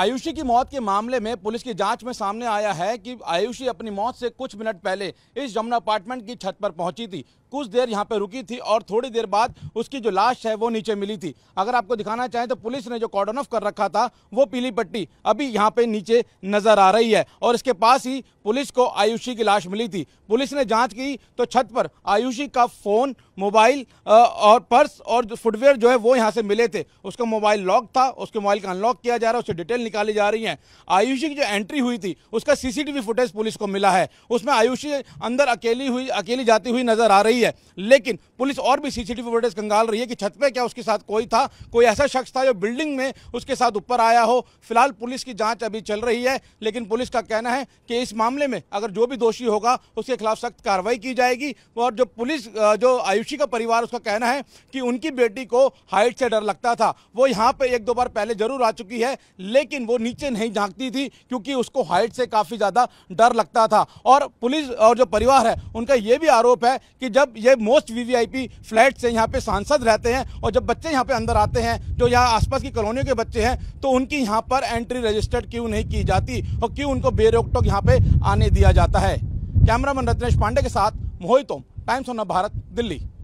आयुषी की मौत के मामले में पुलिस की जांच में सामने आया है कि आयुषी अपनी मौत से कुछ मिनट पहले इस जमुना अपार्टमेंट की छत पर पहुंची थी कुछ देर यहाँ पे रुकी थी और थोड़ी देर बाद उसकी जो लाश है वो नीचे मिली थी अगर आपको दिखाना चाहे तो पुलिस ने जो कॉर्डन ऑफ कर रखा था वो पीली पट्टी अभी यहाँ पे नीचे नजर आ रही है और इसके पास ही पुलिस को आयुषी की लाश मिली थी पुलिस ने जांच की तो छत पर आयुषी का फोन मोबाइल और पर्स और फुटवेयर जो है वो यहाँ से मिले थे उसका मोबाइल लॉक था उसके मोबाइल का अनलॉक किया जा रहा है उससे डिटेल निकाली जा रही है आयुषी की जो एंट्री हुई थी उसका सीसीटीवी फुटेज पुलिस को मिला है उसमें आयुषी अंदर अकेली हुई अकेली जाती हुई नजर आ रही रही है लेकिन पुलिस और भी सीसीटीवी फुटेज कंगाल रही है कि छत पे क्या उसके साथ कोई था कोई ऐसा शख्स था जो बिल्डिंग में उसके साथ ऊपर आया हो फिलहाल पुलिस की जांच अभी चल रही है लेकिन पुलिस का कहना है कि इस मामले में अगर जो भी दोषी होगा उसके खिलाफ सख्त कार्रवाई की जाएगी और जो पुलिस जो आयुषी का परिवार उसका कहना है कि उनकी बेटी को हाइट से डर लगता था वो यहाँ पर एक दो बार पहले जरूर आ चुकी है लेकिन वो नीचे नहीं झांकती थी क्योंकि उसको हाइट से काफ़ी ज़्यादा डर लगता था और पुलिस और जो परिवार है उनका ये भी आरोप है कि जब जब ये मोस्ट वीवीआईपी फ्लैट से यहाँ पे सांसद रहते हैं और जब बच्चे यहाँ पे अंदर आते हैं जो यहाँ आसपास की कॉलोनियों के बच्चे हैं तो उनकी यहाँ पर एंट्री रजिस्टर्ड क्यों नहीं की जाती और क्यों उनको बेरोक टोक यहाँ पे आने दिया जाता है कैमरामैन रत्नेश पांडे के साथ मोहितोम टाइम्स ऑन भारत दिल्ली